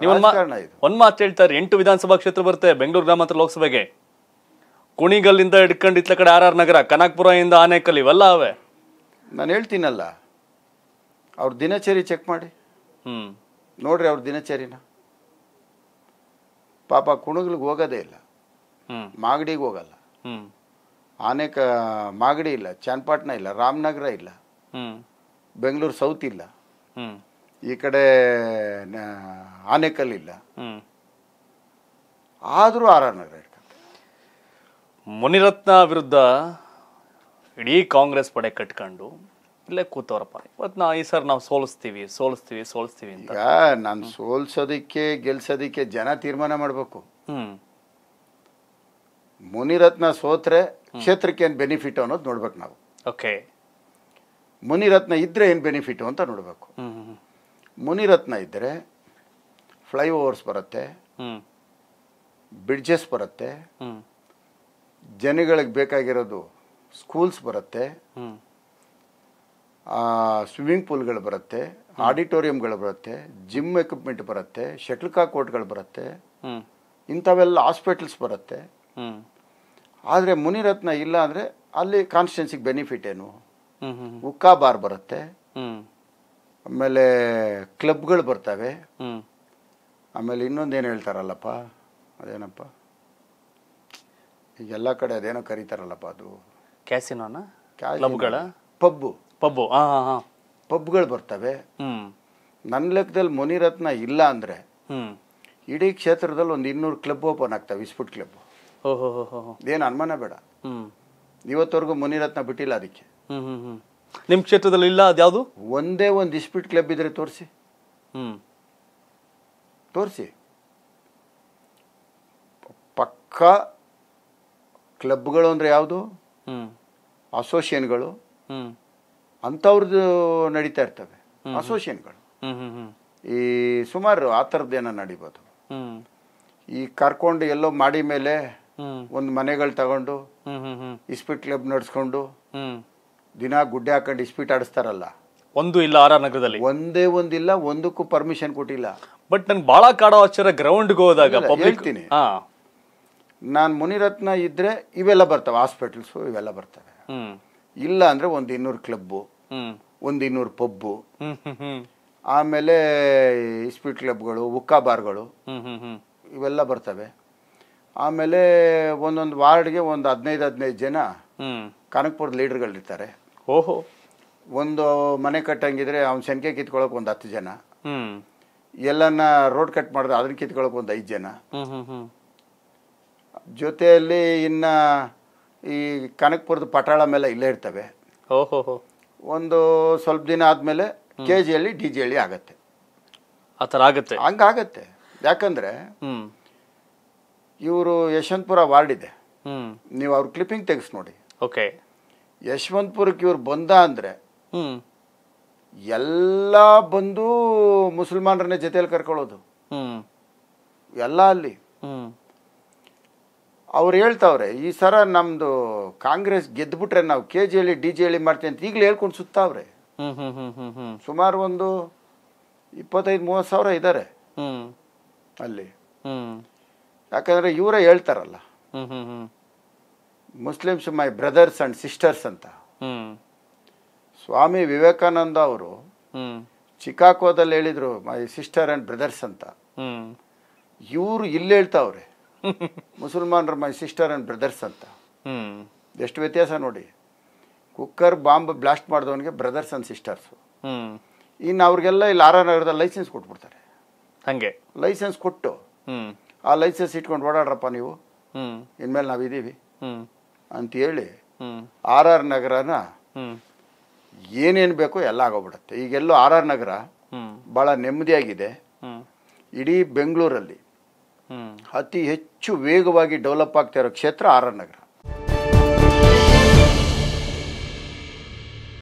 ನೀವು ಒಂದ್ ಮಾತು ಹೇಳ್ತಾರೆ ಎಂಟು ವಿಧಾನಸಭಾ ಕ್ಷೇತ್ರ ಬರುತ್ತೆ ಬೆಂಗಳೂರು ಗ್ರಾಮಾಂತರ ಲೋಕಸಭೆಗೆ ಕುಣಿಗಲ್ಲಿಂದ ಹಿಡ್ಕೊಂಡು ಇತ್ಲ ಕಡೆ ಆರ್ ಆರ್ ನಗರ ಕನಕಪುರ ಇಂದ ಆನೇಕಲ್ ಇವೆಲ್ಲ ಅವೆ ನಾನು ಹೇಳ್ತೀನಲ್ಲ ಅವ್ರ ದಿನಚರಿ ಚೆಕ್ ಮಾಡಿ ಹ್ಮ್ ನೋಡ್ರಿ ಅವ್ರ ದಿನಚರಿನ ಪಾಪ ಕುಣಗ್ಲಿಗೆ ಹೋಗೋದೇ ಇಲ್ಲ ಮಾಗಡಿಗೆ ಹೋಗಲ್ಲ ಆನೇಕ ಮಾಗಡಿ ಇಲ್ಲ ಚನ್ನಪಟ್ಟಣ ಇಲ್ಲ ರಾಮನಗರ ಇಲ್ಲ ಬೆಂಗಳೂರು ಸೌತ್ ಇಲ್ಲ ಈ ಕಡೆ ಆನೆಕಲ್ ಇಲ್ಲ ಆದರೂ ಆರ್ ಆರ್ ಮುನಿರತ್ನ ವಿರುದ್ಧ ಇಡೀ ಕಾಂಗ್ರೆಸ್ ಪಡೆ ಕಟ್ಕೊಂಡು ಇಲ್ಲೇ ಕೂತವ್ರಪ್ಪ ಇವತ್ತು ನಾ ಈ ಸರ್ ನಾವು ಸೋಲಿಸ್ತೀವಿ ಸೋಲಿಸ್ತೀವಿ ಸೋಲಿಸ್ತೀವಿ ಅಂತ ನಾನು ಸೋಲ್ಸೋದಕ್ಕೆ ಗೆಲ್ಸೋದಿಕ್ಕೆ ಜನ ತೀರ್ಮಾನ ಮಾಡಬೇಕು ಮುನಿರತ್ನ ಸೋತ್ರೆ ಕ್ಷೇತ್ರಕ್ಕೆ ಏನು ಬೆನಿಫಿಟ್ ಅನ್ನೋದು ನೋಡ್ಬೇಕು ನಾವು ಓಕೆ ಮುನಿರತ್ನ ಇದ್ರೆ ಏನು ಬೆನಿಫಿಟ್ ಅಂತ ನೋಡಬೇಕು ಮುನಿರತ್ನ ಇದ್ದರೆ ಫ್ಲೈಓವರ್ಸ್ ಬರುತ್ತೆ ಬ್ರಿಡ್ಜಸ್ ಬರುತ್ತೆ ಜನಗಳಿಗೆ ಬೇಕಾಗಿರೋದು ಸ್ಕೂಲ್ಸ್ ಬರುತ್ತೆ ಸ್ವಿಮ್ಮಿಂಗ್ ಪೂಲ್ಗಳು ಬರುತ್ತೆ ಆಡಿಟೋರಿಯಂಗಳು ಬರುತ್ತೆ ಜಿಮ್ ಎಕ್ವಿಪ್ಮೆಂಟ್ ಬರುತ್ತೆ ಶಟ್ಲ್ ಕಾಕ್ ಕೋರ್ಟ್ಗಳು ಬರುತ್ತೆ ಇಂಥವೆಲ್ಲ ಹಾಸ್ಪಿಟಲ್ಸ್ ಬರುತ್ತೆ ಆದರೆ ಮುನಿರತ್ನ ಇಲ್ಲ ಅಂದರೆ ಅಲ್ಲಿ ಕಾನ್ಸ್ಟೆನ್ಸಿಗೆ ಬೆನಿಫಿಟ್ ಏನು ಉಕ್ಕಾ ಬಾರ್ ಬರುತ್ತೆ ಆಮೇಲೆ ಕ್ಲಬ್ಗಳು ಬರ್ತವೆ ಆಮೇಲೆ ಇನ್ನೊಂದು ಏನು ಹೇಳ್ತಾರಲ್ಲಪ್ಪ ಅದೇನಪ್ಪ ಈಗ ಎಲ್ಲ ಕಡೆ ಅದೇನೋ ಕರೀತಾರಲ್ಲಪ್ಪ ಅದು ಕ್ಯಾಸಿನೋನ ಕ್ಲಬ್ಗಳ ಪಬ್ಬು ಪಬ್ಬು ಪಬ್ಗಳು ಬರ್ತವೆ ನನ್ನ ಲೆಕ್ಕದಲ್ಲಿ ಮುನಿರತ್ನ ಇಲ್ಲ ಅಂದರೆ ಇಡೀ ಕ್ಷೇತ್ರದಲ್ಲಿ ಒಂದು ಇನ್ನೂರು ಕ್ಲಬ್ ಓಪನ್ ಆಗ್ತವೆ ಇಸ್ಪುಟ್ ಕ್ಲಬ್ ಏನು ಅನುಮಾನ ಬೇಡ ಇವತ್ತವರೆಗೂ ಮುನಿರತ್ನ ಬಿಟ್ಟಿಲ್ಲ ಅದಕ್ಕೆ ನಿಮ್ಮ ಕ್ಷೇತ್ರದಲ್ಲಿ ಇಲ್ಲ ಅದ್ಯಾವುದು ಒಂದೇ ಒಂದು ಡಿಸ್ಪ್ಯೂಟ್ ಕ್ಲಬ್ ಇದ್ರೆ ತೋರಿಸಿ ಹ್ಞೂ ತೋರಿಸಿ ಪಕ್ಕ ಕ್ಲಬ್ಗಳು ಅಂದ್ರೆ ಯಾವುದು ಹ್ಞೂ ಅಸೋಸಿಯೇಷನ್ಗಳು ಹ್ಞೂ ಅಂಥವ್ರದ್ದು ನಡೀತಾ ಇರ್ತವೆ ಅಸೋಸಿಯೇಷನ್ಗಳು ಈ ಸುಮಾರು ಆ ಥರದ್ದೇನ ನಡಿಬೋದು ಈ ಕರ್ಕೊಂಡು ಎಲ್ಲೋ ಮಾಡಿ ಮೇಲೆ ಒಂದು ಮನೆಗಳು ತಗೊಂಡು ಇಸ್ಪಿಟ್ ಕ್ಲಬ್ ನಡೆಸ್ಕೊಂಡು ದಿನ ಗುಡ್ಡೆ ಹಾಕೊಂಡು ಇಸ್ಪೀಟ್ ಆಡಿಸ್ತಾರಲ್ಲ ಒಂದು ಇಲ್ಲ ಆರ ನಗರದಲ್ಲಿ ಒಂದೇ ಒಂದಿಲ್ಲ ಒಂದಕ್ಕೂ ಪರ್ಮಿಷನ್ ಕೊಟ್ಟಿಲ್ಲ ಬಟ್ ನನ್ಗೆ ಭಾಳ ಕಾಡೋ ಗ್ರೌಂಡ್ ಗ್ರೌಂಡ್ಗೆ ಹೋದಾಗ ಹೇಳ್ತೀನಿ ನಾನು ಮುನಿರತ್ನ ಇದ್ರೆ ಇವೆಲ್ಲ ಬರ್ತವೆ ಹಾಸ್ಪಿಟಲ್ಸು ಇವೆಲ್ಲ ಬರ್ತವೆ ಇಲ್ಲ ಅಂದ್ರೆ ಒಂದು ಇನ್ನೂರು ಕ್ಲಬ್ಬು ಒಂದು ಇನ್ನೂರು ಪಬ್ಬು ಆಮೇಲೆ ಇಸ್ಪೀಟ್ ಕ್ಲಬ್ಗಳು ಉಕ್ಕಾ ಬಾರ್ಗಳು ಇವೆಲ್ಲ ಬರ್ತವೆ ಆಮೇಲೆ ಒಂದೊಂದು ವಾರ್ಡ್ಗೆ ಒಂದು ಹದಿನೈದು ಹದಿನೈದು ಜನ ಹ್ಮ್ ಕನಕ್ಪುರದ ಲೀಡರ್ಗಳಿರ್ತಾರೆ ಓಹೋ ಒಂದು ಮನೆ ಕಟ್ಟಂಗಿದ್ರೆ ಅವ್ನ ಸಂಖ್ಯೆ ಕಿತ್ಕೊಳ್ಳೋಕೆ ಒಂದು ಹತ್ತು ಜನ ಎಲ್ಲನ್ನ ರೋಡ್ ಕಟ್ ಮಾಡಿದ್ರೆ ಅದನ್ನ ಕಿತ್ಕೊಳಕ್ ಒಂದು ಐದು ಜನ ಜೊತೆಯಲ್ಲಿ ಇನ್ನ ಈ ಕನಕ್ಪುರದ ಪಟಾಳ ಮೇಲೆ ಇಲ್ಲೇ ಇರ್ತವೆ ಒಂದು ಸ್ವಲ್ಪ ದಿನ ಆದಮೇಲೆ ಕೆ ಜಿ ಹಳ್ಳಿ ಡಿ ಹಳ್ಳಿ ಆಗತ್ತೆ ಆ ಥರ ಆಗತ್ತೆ ಹಂಗಾಗತ್ತೆ ಯಾಕಂದ್ರೆ ಇವರು ಯಶವಂತಪುರ ವಾರ್ಡ್ ಇದೆ ನೀವು ಅವ್ರ ಕ್ಲಿಪ್ಪಿಂಗ್ ತೆಗೆಸಿ ನೋಡಿ ಓಕೆ ಯಶವಂತಪುರಕ್ಕೆ ಇವ್ರು ಬಂದ ಅಂದರೆ ಎಲ್ಲ ಬಂದು ಮುಸಲ್ಮಾನರನ್ನ ಜೊತೆಯಲ್ಲಿ ಕರ್ಕೊಳ್ಳೋದು ಎಲ್ಲ ಅಲ್ಲಿ ಅವ್ರು ಹೇಳ್ತಾವ್ರೆ ಈ ಸರ ನಮ್ದು ಕಾಂಗ್ರೆಸ್ ಗೆದ್ದುಬಿಟ್ರೆ ನಾವು ಕೆ ಜಿ ಹೇಳಿ ಡಿ ಹೇಳಿ ಮಾಡ್ತೀವಿ ಅಂತ ಈಗಲೇ ಹೇಳ್ಕೊಂಡು ಸುತ್ತಾವ್ರೆ ಸುಮಾರು ಒಂದು ಇಪ್ಪತ್ತೈದು ಮೂವತ್ತು ಸಾವಿರ ಇದ್ದಾರೆ ಅಲ್ಲಿ ಯಾಕಂದ್ರೆ ಇವರೇ ಹೇಳ್ತಾರಲ್ಲ Muslims my brothers and sisters ಅಂತ ಸ್ವಾಮಿ ವಿವೇಕಾನಂದ ಅವರು ಚಿಕಾಗೋದಲ್ಲಿ ಹೇಳಿದರು ಮೈ ಸಿಸ್ಟರ್ ಅಂಡ್ ಬ್ರದರ್ಸ್ ಅಂತ ಇವರು ಇಲ್ಲಿ ಹೇಳ್ತಾವ್ರೆ ಮುಸಲ್ಮಾನರು ಮೈ ಸಿಸ್ಟರ್ ಅಂಡ್ ಬ್ರದರ್ಸ್ ಅಂತ ಎಷ್ಟು ವ್ಯತ್ಯಾಸ ನೋಡಿ ಕುಕ್ಕರ್ ಬಾಂಬ್ ಬ್ಲಾಸ್ಟ್ ಮಾಡಿದವನಿಗೆ ಬ್ರದರ್ಸ್ ಅಂಡ್ ಸಿಸ್ಟರ್ಸ್ ಇನ್ನು ಅವ್ರಿಗೆಲ್ಲ ಇಲ್ಲಿ ಆರ್ ನಗರದಲ್ಲಿ ಲೈಸೆನ್ಸ್ ಕೊಟ್ಬಿಡ್ತಾರೆ ಹಂಗೆ ಲೈಸೆನ್ಸ್ ಕೊಟ್ಟು ಆ ಲೈಸೆನ್ಸ್ ಇಟ್ಕೊಂಡು ಓಡಾಡ್ರಪ್ಪ ನೀವು ಇನ್ಮೇಲೆ ನಾವಿದ್ದೀವಿ ಅಂತೇಳಿ ಆರ್ ಆರ್ ನಗರನ ಏನೇನು ಬೇಕೋ ಎಲ್ಲ ಆಗೋಗ್ಬಿಡುತ್ತೆ ಈಗೆಲ್ಲೋ ಆರ್ ಆರ್ ನಗರ ಭಾಳ ನೆಮ್ಮದಿಯಾಗಿದೆ ಇಡೀ ಬೆಂಗಳೂರಲ್ಲಿ ಅತಿ ಹೆಚ್ಚು ವೇಗವಾಗಿ ಡೆವಲಪ್ ಆಗ್ತಾ ಇರೋ ಕ್ಷೇತ್ರ ಆರ್ ಆರ್ ನಗರ